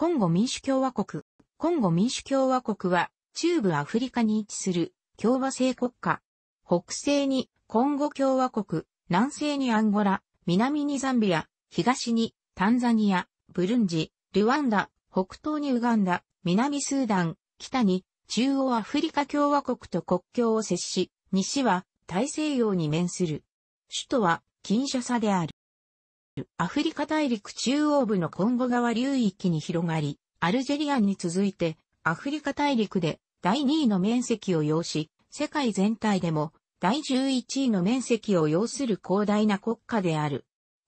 コンゴ民主共和国。コンゴ民主共和国は、中部アフリカに位置する共和制国家。北西にコンゴ共和国、南西にアンゴラ、南にザンビア、東にタンザニア、ブルンジ、ルワンダ、北東にウガンダ、南スーダン、北に中央アフリカ共和国と国境を接し、西は大西洋に面する。首都はキンシャサである。アフリカ大陸中央部のコンゴ川流域に広がり、アルジェリアに続いて、アフリカ大陸で第2位の面積を要し、世界全体でも第11位の面積を要する広大な国家である。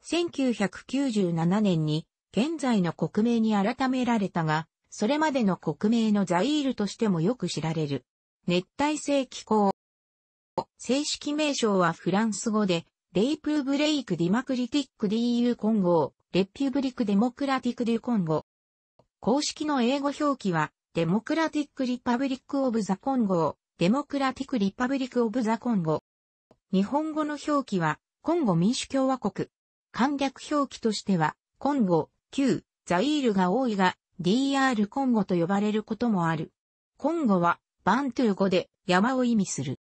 1997年に現在の国名に改められたが、それまでの国名のザイールとしてもよく知られる。熱帯性気候。正式名称はフランス語で、レイプーブレイクディマクリティックデーユコンゴー、レピュブリックデモクラティックデュンゴ公式の英語表記は、デモクラティックリパブリックオブザコゴー、デモクラティックリパブリックオブザコンゴ日本語の表記は、コンゴ民主共和国。簡略表記としては、コンゴ、旧、ザイールが多いが、DR コンゴと呼ばれることもある。コンゴは、バントゥー語で山を意味する。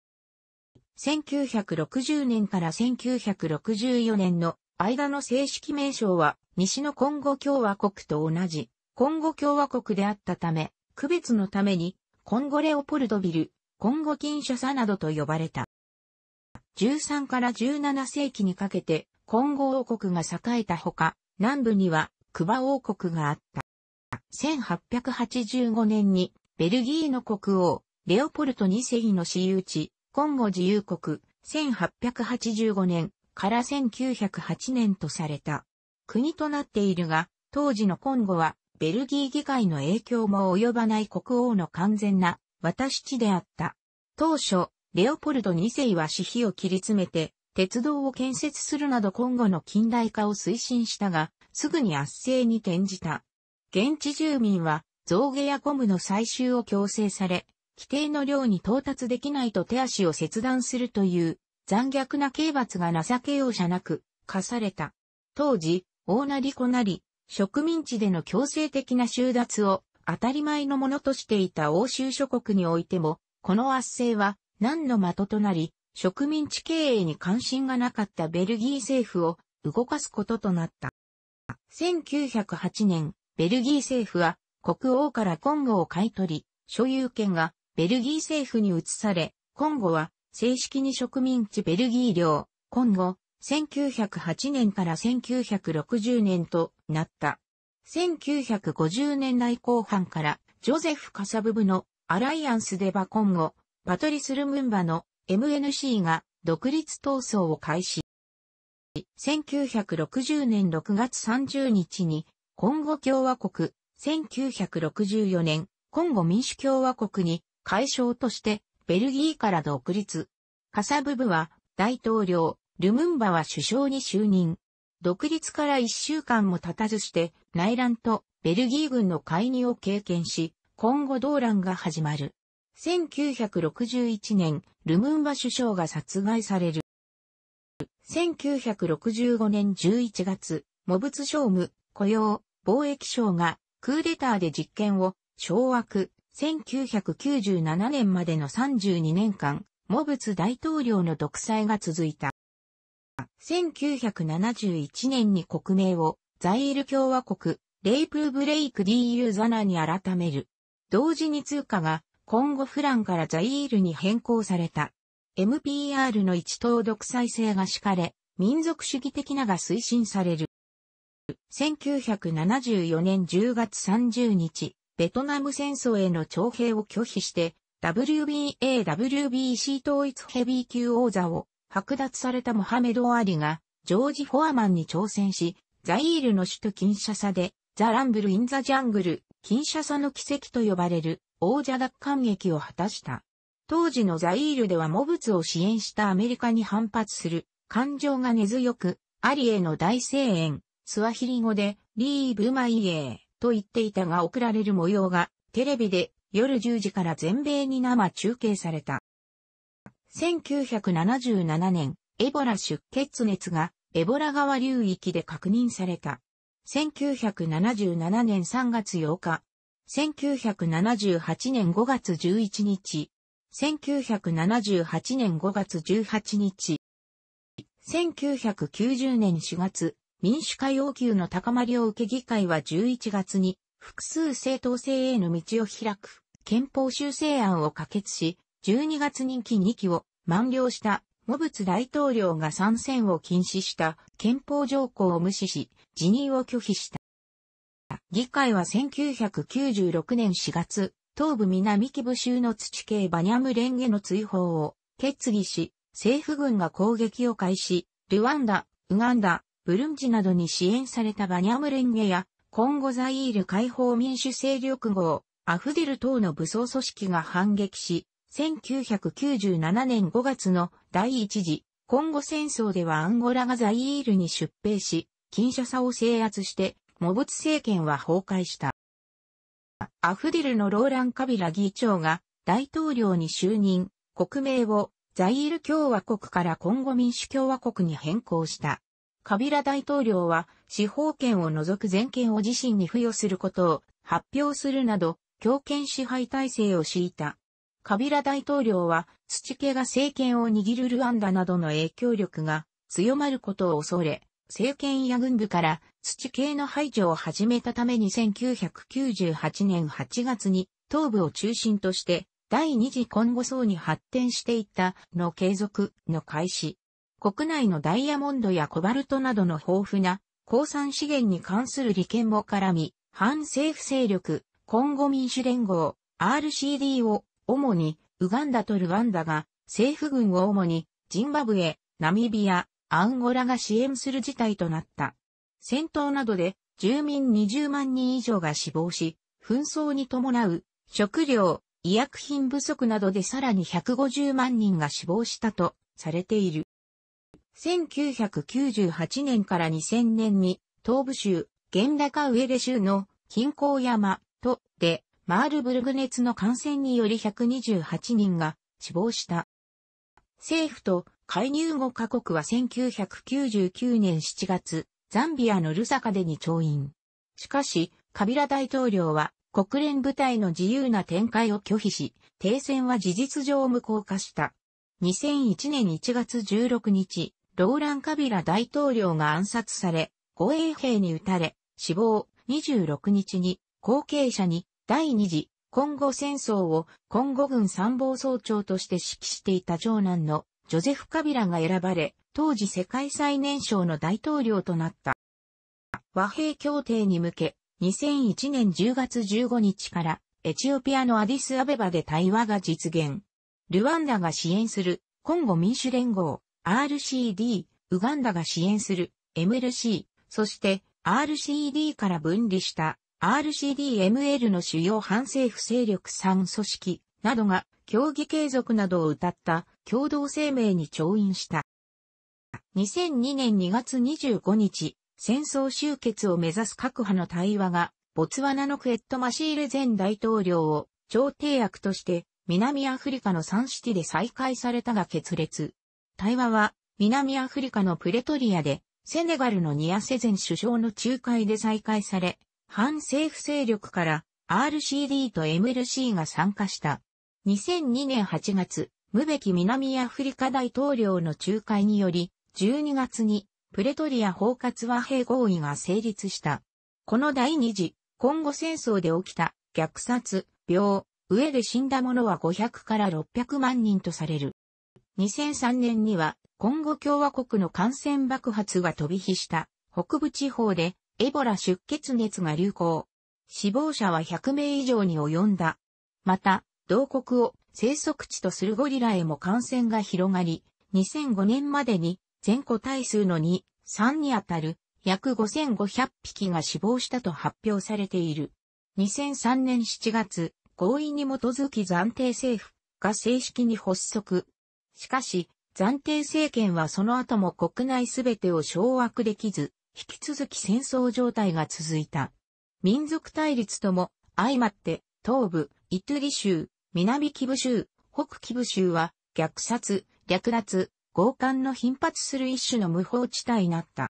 1960年から1964年の間の正式名称は西のコンゴ共和国と同じコンゴ共和国であったため、区別のためにコンゴレオポルドビル、コンゴキンシャサなどと呼ばれた。13から17世紀にかけてコンゴ王国が栄えたほか、南部にはクバ王国があった。1885年にベルギーの国王、レオポルト2世の私有地、コンゴ自由国、1885年から1908年とされた。国となっているが、当時のコンゴは、ベルギー議会の影響も及ばない国王の完全な私地であった。当初、レオポルド2世は私費を切り詰めて、鉄道を建設するなどコンゴの近代化を推進したが、すぐに圧政に転じた。現地住民は、造毛やゴムの採集を強制され、規定の量に到達できないと手足を切断するという残虐な刑罰が情け容赦なく課された。当時、大なり小なり、植民地での強制的な収奪を当たり前のものとしていた欧州諸国においても、この圧政は何の的となり、植民地経営に関心がなかったベルギー政府を動かすこととなった。1908年、ベルギー政府は国王からコンゴを買い取り、所有権がベルギー政府に移され、今後は正式に植民地ベルギー領、今後、1908年から1960年となった。1950年代後半からジョゼフ・カサブブのアライアンスデバコンゴ、パトリス・ルムンバの MNC が独立闘争を開始。1960年6月30日に、コンゴ共和国、1964年、コンゴ民主共和国に解消としてベルギーから独立。カサブブは大統領、ルムンバは首相に就任。独立から一週間も経たずして内乱とベルギー軍の介入を経験し、今後動乱が始まる。1961年、ルムンバ首相が殺害される。1965年11月、モブツ商務、雇用、貿易省がクーデターで実権を掌握、1997年までの32年間、モブツ大統領の独裁が続いた。1971年に国名をザイール共和国、レイプブレイク DU ザナに改める。同時に通貨が今後フランからザイールに変更された。MPR の一党独裁性が敷かれ、民族主義的なが推進される。1974年10月30日、ベトナム戦争への徴兵を拒否して、WBA、WBC 統一ヘビー級王座を剥奪されたモハメド・アリが、ジョージ・フォアマンに挑戦し、ザイールの首都キンシャサで、ザ・ランブル・イン・ザ・ジャングル、キンシャサの奇跡と呼ばれる王者奪還劇を果たした。当時のザイールではモブツを支援したアメリカに反発する感情が根強く、アリへの大声援、スワヒリ語で、リーブマイエー。と言っていたが送られる模様が、テレビで夜10時から全米に生中継された。1977年、エボラ出血熱がエボラ川流域で確認された。1977年3月8日、1978年5月11日、1978年5月18日、1990年4月、民主化要求の高まりを受け議会は11月に複数政党制への道を開く憲法修正案を可決し、12月任期2期を満了したモブツ大統領が参戦を禁止した憲法条項を無視し、辞任を拒否した。議会は1996年4月、東部南キブ州の土系バニャムレンゲの追放を決議し、政府軍が攻撃を開始、ルワンダ、ウガンダ、ブルンジなどに支援されたバニャムレンゲや、コンゴザイール解放民主勢力号、アフデル等の武装組織が反撃し、1997年5月の第一次、コンゴ戦争ではアンゴラがザイールに出兵し、キンシャサを制圧して、モブツ政権は崩壊した。アフデルのローラン・カビラ議長が大統領に就任、国名をザイール共和国からコンゴ民主共和国に変更した。カビラ大統領は司法権を除く全権を自身に付与することを発表するなど、強権支配体制を敷いた。カビラ大統領は土家が政権を握るルワンダなどの影響力が強まることを恐れ、政権や軍部から土系の排除を始めたために1998年8月に東部を中心として第二次今後層に発展していったの継続の開始。国内のダイヤモンドやコバルトなどの豊富な鉱産資源に関する利権も絡み、反政府勢力、コンゴ民主連合、RCD を主にウガンダとルワンダが政府軍を主にジンバブエ、ナミビア、アンゴラが支援する事態となった。戦闘などで住民20万人以上が死亡し、紛争に伴う食料、医薬品不足などでさらに150万人が死亡したとされている。1998年から2000年に東部州、現高上レ州の近郊山とでマールブルグ熱の感染により128人が死亡した。政府と介入後各国は1999年7月、ザンビアのルサカでに調印。しかし、カビラ大統領は国連部隊の自由な展開を拒否し、停戦は事実上無効化した。2001年1月16日、ローラン・カビラ大統領が暗殺され、護衛兵に撃たれ、死亡、26日に、後継者に、第二次、ンゴ戦争を、今後軍参謀総長として指揮していた長男の、ジョゼフ・カビラが選ばれ、当時世界最年少の大統領となった。和平協定に向け、2001年10月15日から、エチオピアのアディスアベバで対話が実現。ルワンダが支援する、コンゴ民主連合、RCD、ウガンダが支援する MLC、そして RCD から分離した RCDML の主要反政府勢力3組織などが協議継続などを謳った共同声明に調印した。2002年2月25日、戦争終結を目指す各派の対話が、ボツワナのクエット・マシール前大統領を調停役として、南アフリカのサンシティで再開されたが決裂。対話は、南アフリカのプレトリアで、セネガルのニアセゼン首相の仲介で再開され、反政府勢力から RCD と MLC が参加した。2002年8月、無べき南アフリカ大統領の仲介により、12月にプレトリア包括和平合意が成立した。この第二次、今後戦争で起きた虐殺、病、上で死んだ者は500から600万人とされる。2003年には、コンゴ共和国の感染爆発が飛び火した北部地方でエボラ出血熱が流行。死亡者は100名以上に及んだ。また、同国を生息地とするゴリラへも感染が広がり、2005年までに全個体数の2、3にあたる約5500匹が死亡したと発表されている。2003年7月、合意に基づき暫定政府が正式に発足。しかし、暫定政権はその後も国内すべてを掌握できず、引き続き戦争状態が続いた。民族対立とも相まって、東部、イトゥリ州、南キブ州、北キブ州は、虐殺、略奪、強姦の頻発する一種の無法地帯になった。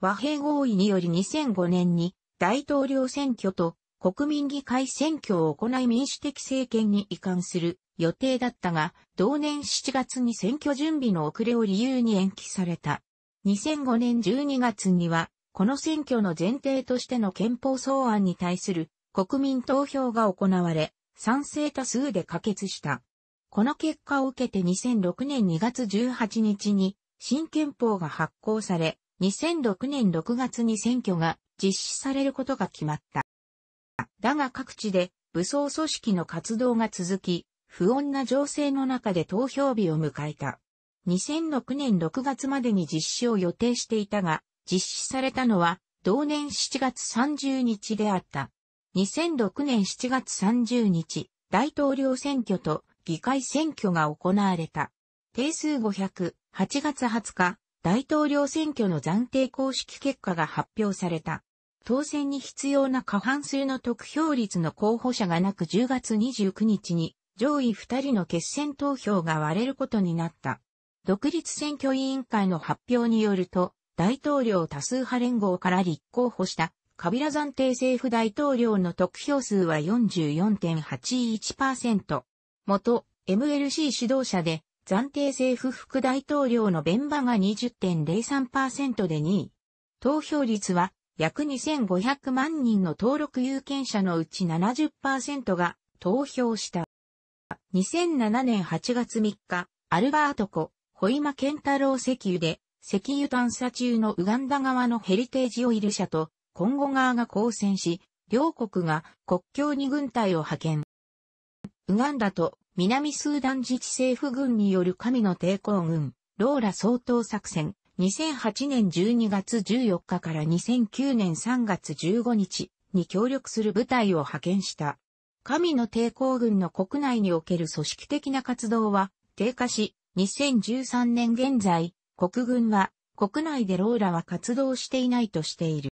和平合意により2005年に大統領選挙と国民議会選挙を行い民主的政権に移管する予定だったが、同年7月に選挙準備の遅れを理由に延期された。2005年12月には、この選挙の前提としての憲法草案に対する国民投票が行われ、賛成多数で可決した。この結果を受けて2006年2月18日に新憲法が発行され、2006年6月に選挙が実施されることが決まった。だが各地で武装組織の活動が続き、不穏な情勢の中で投票日を迎えた。2006年6月までに実施を予定していたが、実施されたのは同年7月30日であった。2006年7月30日、大統領選挙と議会選挙が行われた。定数500、8月20日、大統領選挙の暫定公式結果が発表された。当選に必要な過半数の得票率の候補者がなく10月29日に上位2人の決選投票が割れることになった。独立選挙委員会の発表によると、大統領多数派連合から立候補したカビラ暫定政府大統領の得票数は44.81%。元 MLC 指導者で暫定政府副大統領のベンバが20.03%で2位。投票率は約2500万人の登録有権者のうち70%が投票した。2007年8月3日、アルバート湖、ホイマケンタロウ石油で、石油探査中のウガンダ側のヘリテージオイル社と、コンゴ側が交戦し、両国が国境に軍隊を派遣。ウガンダと南スーダン自治政府軍による神の抵抗軍、ローラ総統作戦、2008年12月14日から2009年3月15日に協力する部隊を派遣した。神の抵抗軍の国内における組織的な活動は低下し、2013年現在、国軍は国内でローラは活動していないとしている。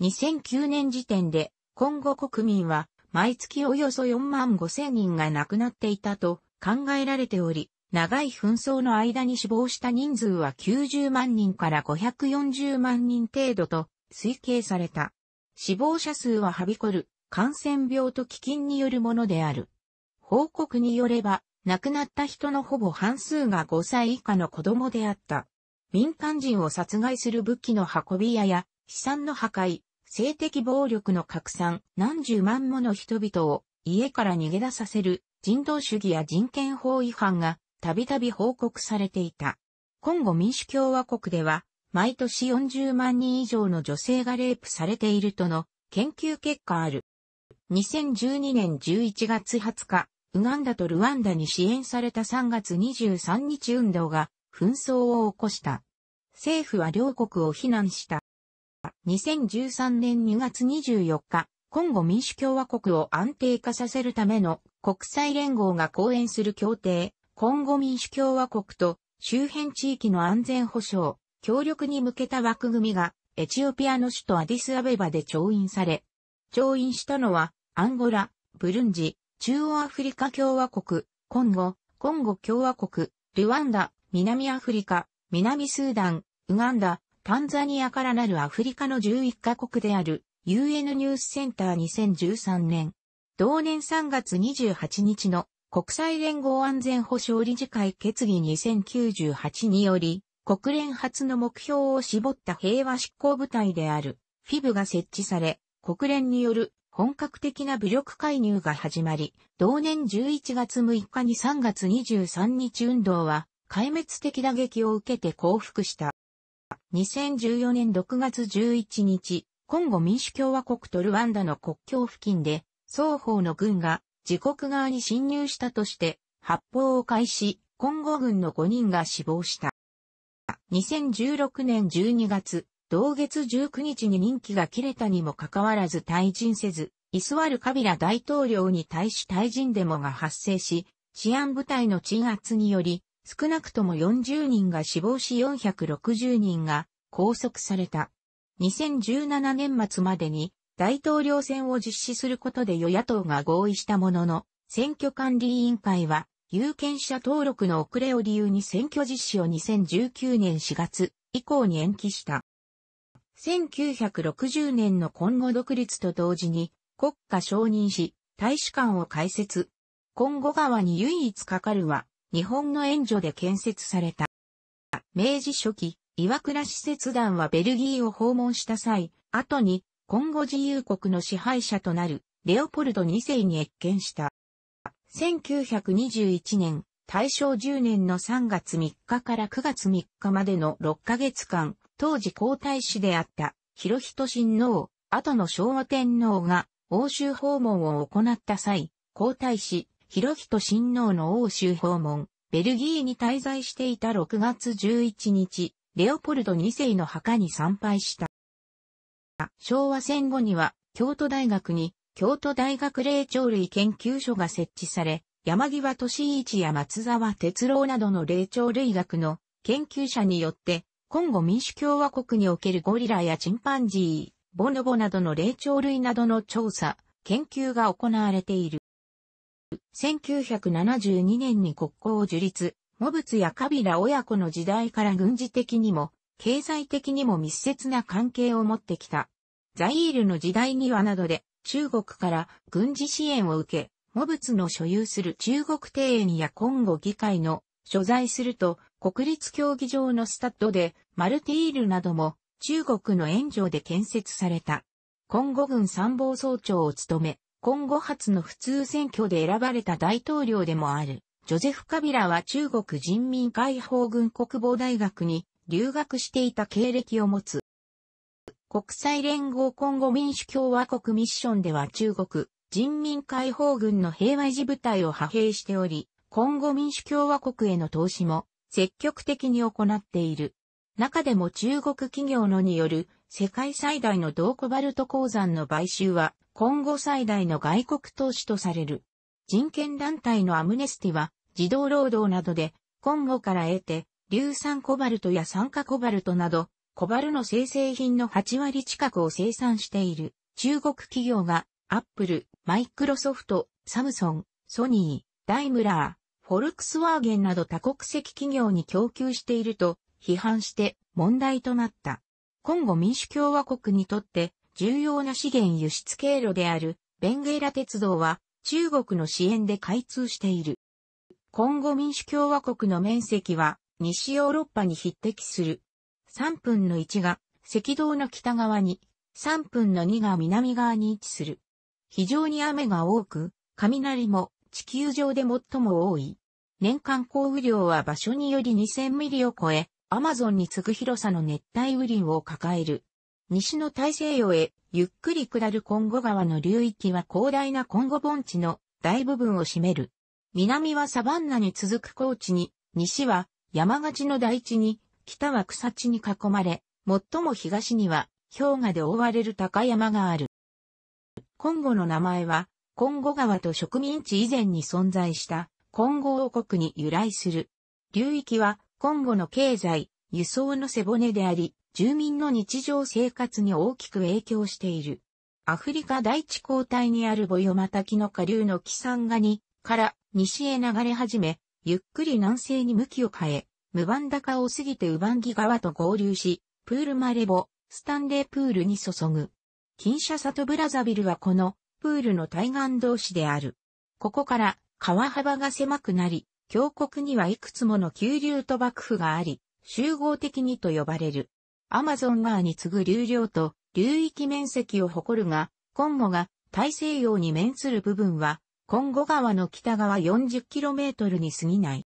2009年時点で、今後国民は毎月およそ4万5千人が亡くなっていたと考えられており、長い紛争の間に死亡した人数は90万人から540万人程度と推計された。死亡者数ははびこる感染病と飢饉によるものである。報告によれば、亡くなった人のほぼ半数が5歳以下の子供であった。民間人を殺害する武器の運び屋や、資産の破壊、性的暴力の拡散、何十万もの人々を家から逃げ出させる人道主義や人権法違反がたびたび報告されていた。今後民主共和国では、毎年40万人以上の女性がレイプされているとの研究結果ある。2012年11月20日、ウガンダとルワンダに支援された3月23日運動が紛争を起こした。政府は両国を非難した。2013年2月24日、コンゴ民主共和国を安定化させるための国際連合が講演する協定、コンゴ民主共和国と周辺地域の安全保障、協力に向けた枠組みがエチオピアの首都アディスアベバで調印され、調印したのはアンゴラ、ブルンジ、中央アフリカ共和国、コンゴ、コンゴ共和国、ルワンダ、南アフリカ、南スーダン、ウガンダ、タンザニアからなるアフリカの11カ国である UN ニュースセンター2013年。同年3月28日の国際連合安全保障理事会決議2098により、国連初の目標を絞った平和執行部隊である FIB が設置され、国連による本格的な武力介入が始まり、同年11月6日に3月23日運動は壊滅的打撃を受けて降伏した。2014年6月11日、コンゴ民主共和国とルワンダの国境付近で、双方の軍が自国側に侵入したとして発砲を開始、今後軍の5人が死亡した。2016年12月、同月19日に任期が切れたにもかかわらず退陣せず、イスワル・カビラ大統領に対し退陣デモが発生し、治安部隊の鎮圧により、少なくとも40人が死亡し460人が拘束された。2017年末までに大統領選を実施することで与野党が合意したものの、選挙管理委員会は、有権者登録の遅れを理由に選挙実施を2019年4月以降に延期した。1960年の今後独立と同時に国家承認し大使館を開設。今後側に唯一かかるは日本の援助で建設された。明治初期、岩倉使節団はベルギーを訪問した際、後に今後自由国の支配者となるレオポルド2世に越見した。1921年、大正10年の3月3日から9月3日までの6ヶ月間、当時皇太子であった広仁親王、後の昭和天皇が欧州訪問を行った際、皇太子、広仁親王の欧州訪問、ベルギーに滞在していた6月11日、レオポルド2世の墓に参拝した。昭和戦後には、京都大学に、京都大学霊長類研究所が設置され、山際俊一や松沢哲郎などの霊長類学の研究者によって、今後民主共和国におけるゴリラやチンパンジー、ボノボなどの霊長類などの調査、研究が行われている。1972年に国交を樹立、モブツやカビラ親子の時代から軍事的にも経済的にも密接な関係を持ってきた。ザイールの時代にはなどで中国から軍事支援を受け、モ物の所有する中国庭園や今後議会の所在すると国立競技場のスタッドでマルティールなども中国の援助で建設された。今後軍参謀総長を務め、今後初の普通選挙で選ばれた大統領でもある。ジョゼフ・カビラは中国人民解放軍国防大学に留学していた経歴を持つ。国際連合今後民主共和国ミッションでは中国人民解放軍の平和維持部隊を派兵しており、今後民主共和国への投資も積極的に行っている。中でも中国企業のによる世界最大の銅コバルト鉱山の買収は今後最大の外国投資とされる。人権団体のアムネスティは児童労働などで今後から得て硫酸コバルトや酸化コバルトなど、コバルの生成品の8割近くを生産している中国企業が、アップル、マイクロソフト、サムソン、ソニー、ダイムラー、フォルクスワーゲンなど多国籍企業に供給していると批判して問題となった。今後民主共和国にとって重要な資源輸出経路であるベンゲーラ鉄道は中国の支援で開通している。今後民主共和国の面積は西ヨーロッパに匹敵する。3分の1が赤道の北側に、3分の2が南側に位置する。非常に雨が多く、雷も地球上で最も多い。年間降雨量は場所により2000ミリを超え、アマゾンに次ぐ広さの熱帯雨林を抱える。西の大西洋へゆっくり下るコンゴ川の流域は広大なコンゴ盆地の大部分を占める。南はサバンナに続く高地に、西は山がの大地に、北は草地に囲まれ、最も東には氷河で覆われる高山がある。コンゴの名前は、コンゴ川と植民地以前に存在したコンゴ王国に由来する。流域はコンゴの経済、輸送の背骨であり、住民の日常生活に大きく影響している。アフリカ大地交代にあるボヨマタキの下流のキサンガニから西へ流れ始め、ゆっくり南西に向きを変え、ムバンダカを過ぎてウバンギ川と合流し、プールマレボ、スタンレープールに注ぐ。金ンシャサブラザビルはこのプールの対岸同士である。ここから川幅が狭くなり、峡谷にはいくつもの急流と幕府があり、集合的にと呼ばれる。アマゾン川に次ぐ流量と流域面積を誇るが、今後が大西洋に面する部分はコンゴ川の北側 40km に過ぎない。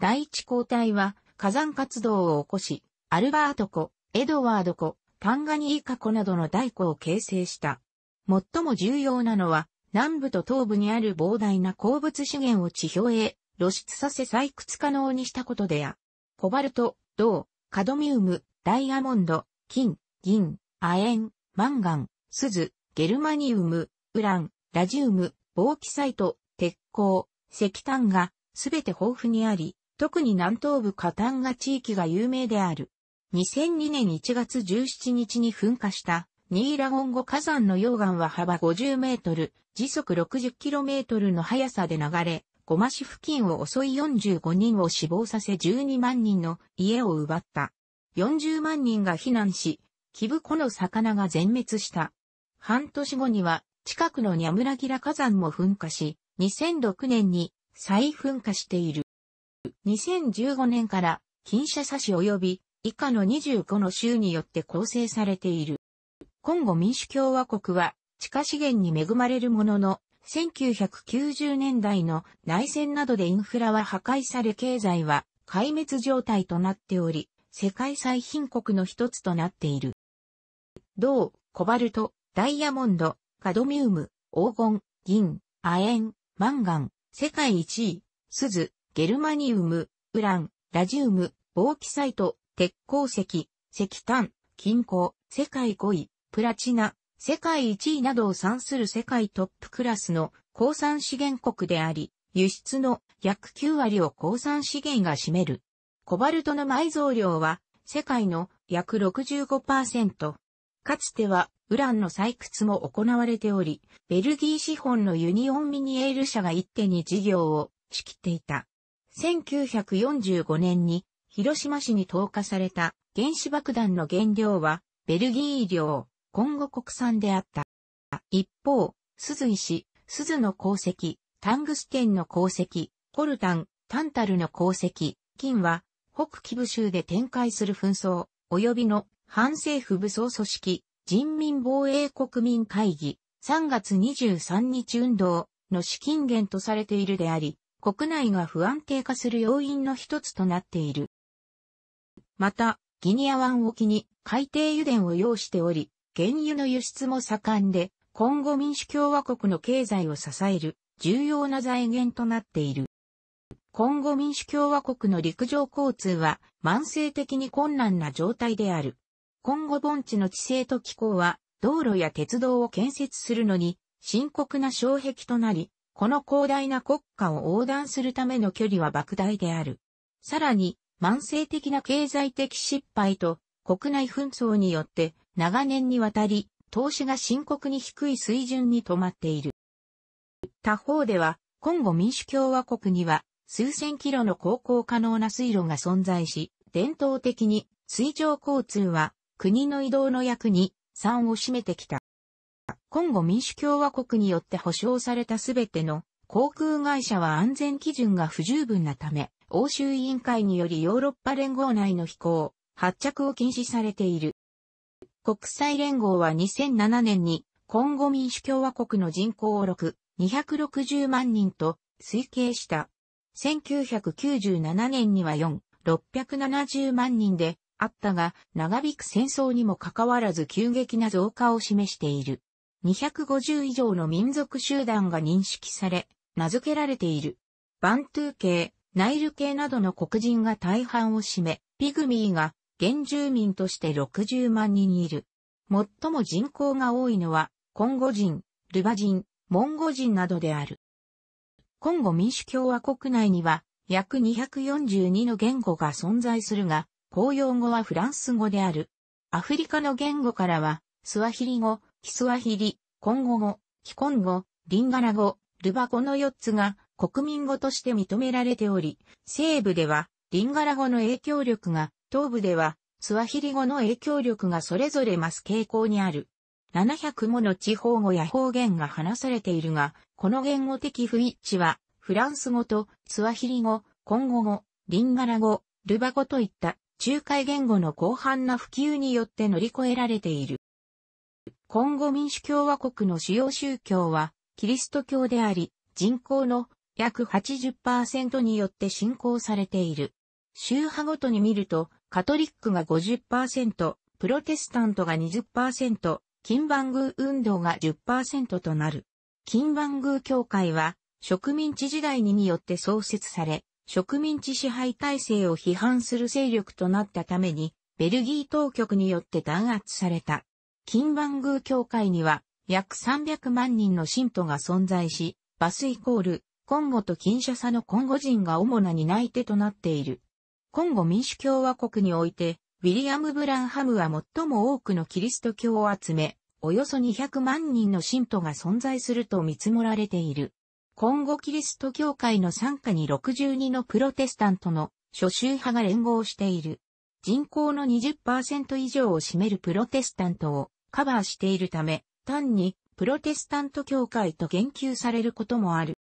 第一交代は火山活動を起こし、アルバート湖、エドワード湖、タンガニーカ湖などの大湖を形成した。最も重要なのは、南部と東部にある膨大な鉱物資源を地表へ露出させ採掘可能にしたことでや、コバルト、銅、カドミウム、ダイヤモンド、金、銀、亜鉛、マンガン、スズ、ゲルマニウム、ウラン、ラジウム、防気サイト、鉄鋼、石炭がすべて豊富にあり、特に南東部カタンガ地域が有名である。2002年1月17日に噴火したニーラゴンゴ火山の溶岩は幅50メートル、時速60キロメートルの速さで流れ、ゴマ市付近を襲い45人を死亡させ12万人の家を奪った。40万人が避難し、キブコの魚が全滅した。半年後には近くのニャムラギラ火山も噴火し、2006年に再噴火している。2015年から、金社差し及び以下の25の州によって構成されている。今後民主共和国は、地下資源に恵まれるものの、1990年代の内戦などでインフラは破壊され経済は壊滅状態となっており、世界最貧国の一つとなっている。銅、コバルト、ダイヤモンド、カドミウム、黄金、銀、亜鉛、マンガン、世界一位、鈴、ゲルマニウム、ウラン、ラジウム、ボーキサイト、鉄鉱石、石炭、金鉱、世界5位、プラチナ、世界1位などを算する世界トップクラスの鉱産資源国であり、輸出の約9割を鉱産資源が占める。コバルトの埋蔵量は世界の約65%。かつてはウランの採掘も行われており、ベルギー資本のユニオンミニエール社が一手に事業を仕切っていた。1945年に広島市に投下された原子爆弾の原料はベルギー医療、今後国産であった。一方、鈴井市、鈴の鉱石、タングステンの鉱石、コルタン、タンタルの鉱石、金は北キブ州で展開する紛争、及びの反政府武装組織、人民防衛国民会議3月23日運動の資金源とされているであり、国内が不安定化する要因の一つとなっている。また、ギニア湾沖に海底油田を要しており、原油の輸出も盛んで、今後民主共和国の経済を支える重要な財源となっている。今後民主共和国の陸上交通は慢性的に困難な状態である。今後盆地の地勢と気候は、道路や鉄道を建設するのに、深刻な障壁となり、この広大な国家を横断するための距離は莫大である。さらに、慢性的な経済的失敗と国内紛争によって長年にわたり投資が深刻に低い水準に止まっている。他方では、今後民主共和国には数千キロの航行可能な水路が存在し、伝統的に水上交通は国の移動の役に3を占めてきた。今後民主共和国によって保障されたすべての航空会社は安全基準が不十分なため、欧州委員会によりヨーロッパ連合内の飛行、発着を禁止されている。国際連合は2007年に、今後民主共和国の人口を6、260万人と推計した。1997年には4、670万人で、あったが、長引く戦争にもかかわらず急激な増加を示している。250以上の民族集団が認識され、名付けられている。バントゥー系、ナイル系などの黒人が大半を占め、ピグミーが原住民として60万人いる。最も人口が多いのは、コンゴ人、ルバ人、モンゴ人などである。コンゴ民主共和国内には、約242の言語が存在するが、公用語はフランス語である。アフリカの言語からは、スワヒリ語、キスワヒリ、コンゴ語、キコン語、リンガラ語、ルバ語の4つが国民語として認められており、西部ではリンガラ語の影響力が、東部ではスワヒリ語の影響力がそれぞれ増す傾向にある。700もの地方語や方言が話されているが、この言語的不一致は、フランス語とスワヒリ語、コンゴ語、リンガラ語、ルバ語といった仲介言語の広範な普及によって乗り越えられている。今後民主共和国の主要宗教は、キリスト教であり、人口の約80%によって信仰されている。宗派ごとに見ると、カトリックが50%、プロテスタントが20%、金番宮運動が10%となる。金番宮教会は植民地時代にによって創設され、植民地支配体制を批判する勢力となったために、ベルギー当局によって弾圧された。金番宮教会には約300万人の信徒が存在し、バスイコール、コンゴとキンシャサのコンゴ人が主な担い手となっている。コンゴ民主共和国において、ウィリアム・ブランハムは最も多くのキリスト教を集め、およそ200万人の信徒が存在すると見積もられている。今後キリスト教会の参加に62のプロテスタントの諸宗派が連合している。人口の20%以上を占めるプロテスタントをカバーしているため、単にプロテスタント教会と言及されることもある。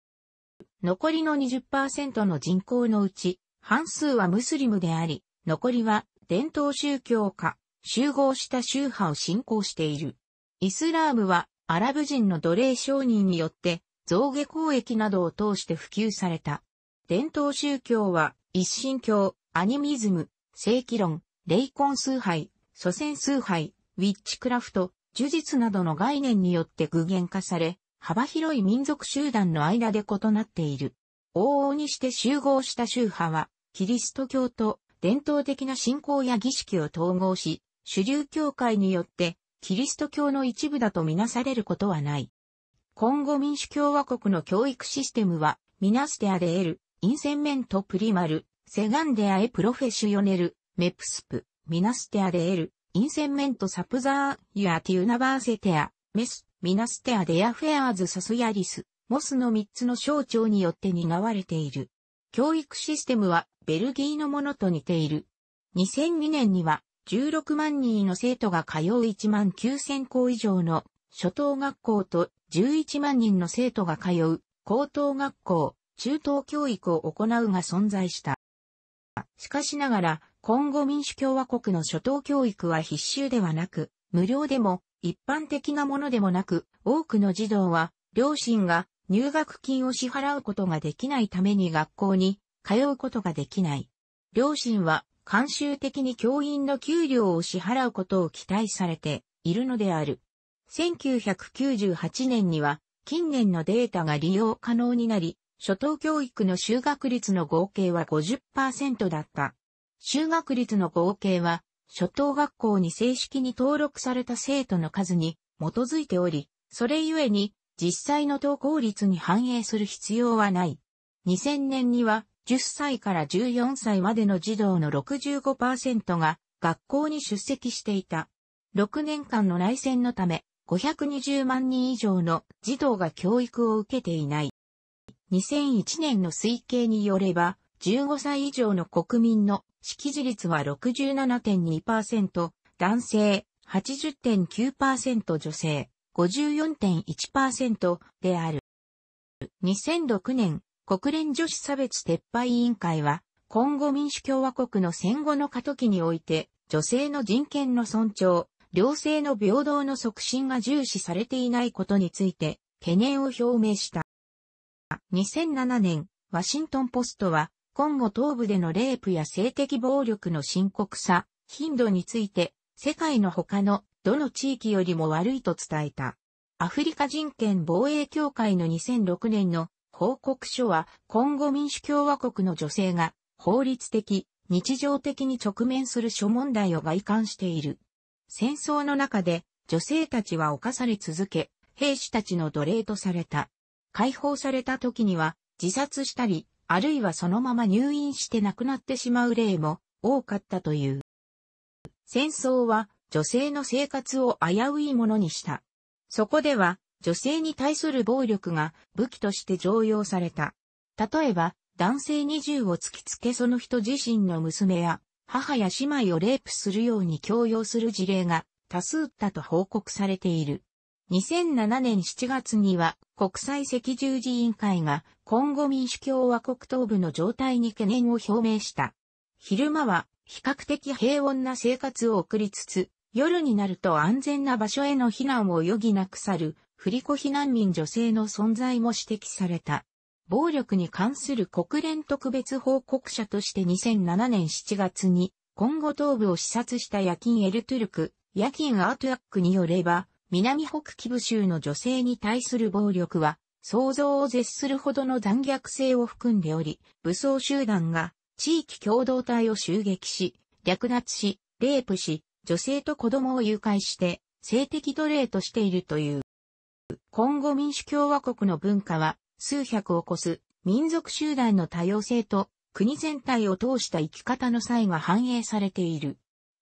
残りの20%の人口のうち、半数はムスリムであり、残りは伝統宗教か、集合した宗派を信仰している。イスラームはアラブ人の奴隷商人によって造下交易などを通して普及された。伝統宗教は、一神教、アニミズム、正規論、霊魂崇拝、祖先崇拝、ウィッチクラフト、呪術などの概念によって具現化され、幅広い民族集団の間で異なっている。往々にして集合した宗派は、キリスト教と伝統的な信仰や儀式を統合し、主流教会によってキリスト教の一部だとみなされることはない。今後民主共和国の教育システムは、ミナステアで得る、インセンメントプリマル、セガンデアエプロフェッショネル、メプスプ、ミナステアで得る、インセンメントサプザー、ユアティユナバーセテア、メス、ミナステアデアフェアーズサスヤリス、モスの3つの省庁によって担われている。教育システムはベルギーのものと似ている。2002年には16万人の生徒が通う1万9000校以上の初等学校と11万人の生徒が通う高等学校、中等教育を行うが存在した。しかしながら、今後民主共和国の初等教育は必修ではなく、無料でも一般的なものでもなく、多くの児童は、両親が入学金を支払うことができないために学校に通うことができない。両親は慣習的に教員の給料を支払うことを期待されているのである。1998年には、近年のデータが利用可能になり、初等教育の修学率の合計は50%だった。修学率の合計は、初等学校に正式に登録された生徒の数に基づいており、それゆえに実際の登校率に反映する必要はない。2000年には10歳から14歳までの児童の65%が学校に出席していた。6年間の内戦のため、520万人以上の児童が教育を受けていない。2001年の推計によれば、15歳以上の国民の識字率は67.2%、男性80.9%女性54.1%である。2006年、国連女子差別撤廃委員会は、今後民主共和国の戦後の過渡期において、女性の人権の尊重、両性の平等の促進が重視されていないことについて懸念を表明した。2007年、ワシントンポストは、今後東部でのレイプや性的暴力の深刻さ、頻度について、世界の他のどの地域よりも悪いと伝えた。アフリカ人権防衛協会の2006年の報告書は、今後民主共和国の女性が法律的、日常的に直面する諸問題を外観している。戦争の中で女性たちは犯され続け、兵士たちの奴隷とされた。解放された時には自殺したり、あるいはそのまま入院して亡くなってしまう例も多かったという。戦争は女性の生活を危ういものにした。そこでは女性に対する暴力が武器として常用された。例えば男性二重を突きつけその人自身の娘や母や姉妹をレイプするように強要する事例が多数だと報告されている。2007年7月には国際赤十字委員会が今後民主共和国東部の状態に懸念を表明した。昼間は比較的平穏な生活を送りつつ、夜になると安全な場所への避難を余儀なくさる、振り子避難民女性の存在も指摘された。暴力に関する国連特別報告者として2007年7月に、今後東部を視察した夜勤エルトゥルク、夜勤アートアックによれば、南北キブ州の女性に対する暴力は、想像を絶するほどの残虐性を含んでおり、武装集団が地域共同体を襲撃し、略奪し、レイプし、女性と子供を誘拐して、性的奴隷としているという。今後民主共和国の文化は、数百を超す民族集団の多様性と国全体を通した生き方の際が反映されている。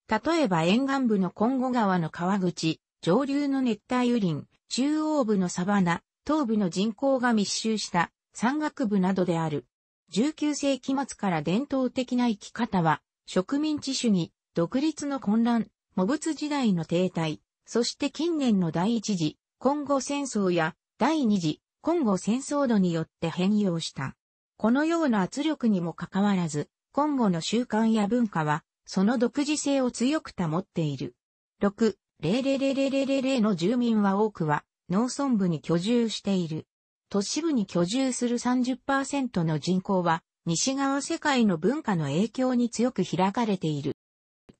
例えば沿岸部のコンゴ川の川口、上流の熱帯雨林、中央部のサバナ、東部の人口が密集した山岳部などである。19世紀末から伝統的な生き方は、植民地主義、独立の混乱、モ物時代の停滞、そして近年の第一次、今後戦争や第二次今後戦争度によって変容した。このような圧力にもかかわらず、今後の習慣や文化は、その独自性を強く保っている。6、0 0 0 0 0の住民は多くは、農村部に居住している。都市部に居住する30%の人口は、西側世界の文化の影響に強く開かれている。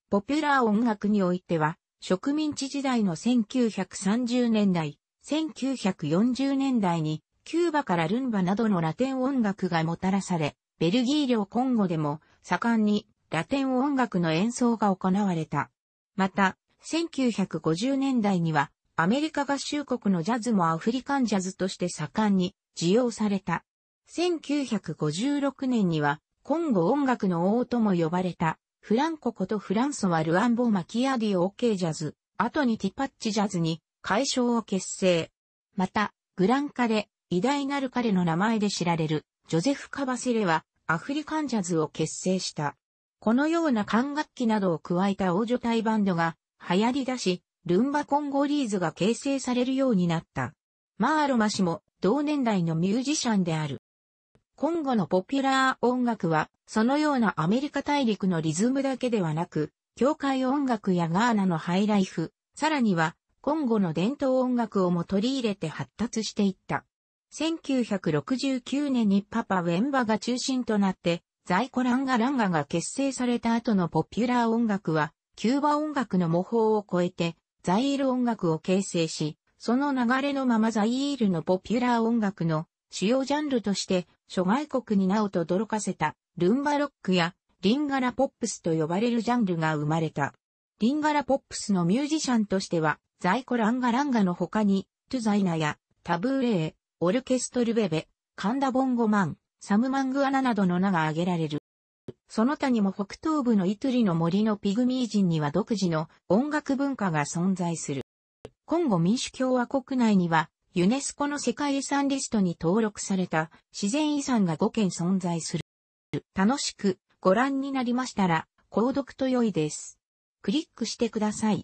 ポピュラー音楽においては、植民地時代の1930年代、1940年代にキューバからルンバなどのラテン音楽がもたらされ、ベルギー領コンゴでも盛んにラテン音楽の演奏が行われた。また、1950年代にはアメリカ合衆国のジャズもアフリカンジャズとして盛んに使用された。1956年にはコンゴ音楽の王とも呼ばれたフランコことフランソワ・ルアンボ・マキアディオ・オーケージャズ、後にティパッチジャズに会賞を結成。また、グランカで偉大なる彼の名前で知られるジョゼフ・カバセレはアフリカンジャズを結成した。このような管楽器などを加えた王女隊バンドが流行り出し、ルンバコンゴリーズが形成されるようになった。マーロマ氏も同年代のミュージシャンである。今後のポピュラー音楽は、そのようなアメリカ大陸のリズムだけではなく、教会音楽やガーナのハイライフ、さらにはコンゴの伝統音楽をも取り入れて発達していった。1969年にパパ・ウェンバが中心となって、在庫ランガランガが結成された後のポピュラー音楽は、キューバ音楽の模倣を超えて、ザイール音楽を形成し、その流れのままザイールのポピュラー音楽の主要ジャンルとして諸外国に名を轟かせたルンバロックやリンガラポップスと呼ばれるジャンルが生まれた。リンガラポップスのミュージシャンとしては、在庫ランガランガの他に、トゥザイナや、タブーレー、オルケストルベベ、カンダボンゴマン、サムマングアナなどの名が挙げられる。その他にも北東部のイトゥリの森のピグミー人には独自の音楽文化が存在する。コンゴ民主共和国内には、ユネスコの世界遺産リストに登録された自然遺産が5件存在する。楽しくご覧になりましたら、購読と良いです。クリックしてください。